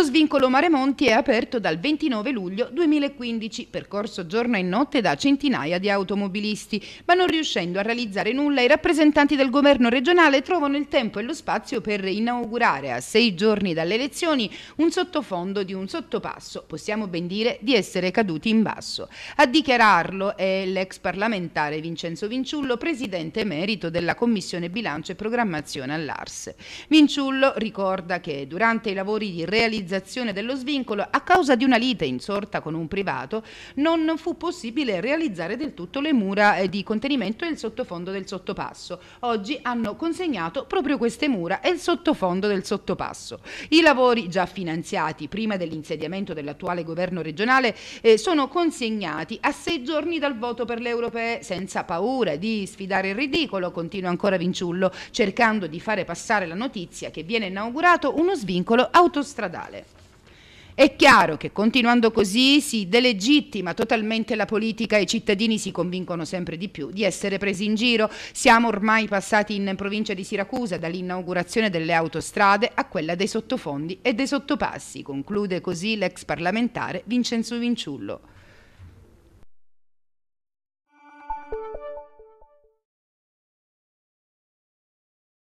Lo svincolo Maremonti è aperto dal 29 luglio 2015, percorso giorno e notte da centinaia di automobilisti, ma non riuscendo a realizzare nulla i rappresentanti del governo regionale trovano il tempo e lo spazio per inaugurare a sei giorni dalle elezioni un sottofondo di un sottopasso, possiamo ben dire di essere caduti in basso. A dichiararlo è l'ex parlamentare Vincenzo Vinciullo, presidente emerito della Commissione Bilancio e Programmazione all'Ars. Vinciullo ricorda che durante i lavori di realizzazione realizzazione dello svincolo, a causa di una lite insorta con un privato, non fu possibile realizzare del tutto le mura eh, di contenimento e il sottofondo del sottopasso. Oggi hanno consegnato proprio queste mura e il sottofondo del sottopasso. I lavori già finanziati prima dell'insediamento dell'attuale governo regionale eh, sono consegnati a sei giorni dal voto per le europee senza paura di sfidare il ridicolo, continua ancora Vinciullo, cercando di fare passare la notizia che viene inaugurato uno svincolo autostradale. È chiaro che continuando così si delegittima totalmente la politica e i cittadini si convincono sempre di più di essere presi in giro. Siamo ormai passati in provincia di Siracusa dall'inaugurazione delle autostrade a quella dei sottofondi e dei sottopassi, conclude così l'ex parlamentare Vincenzo Vinciullo.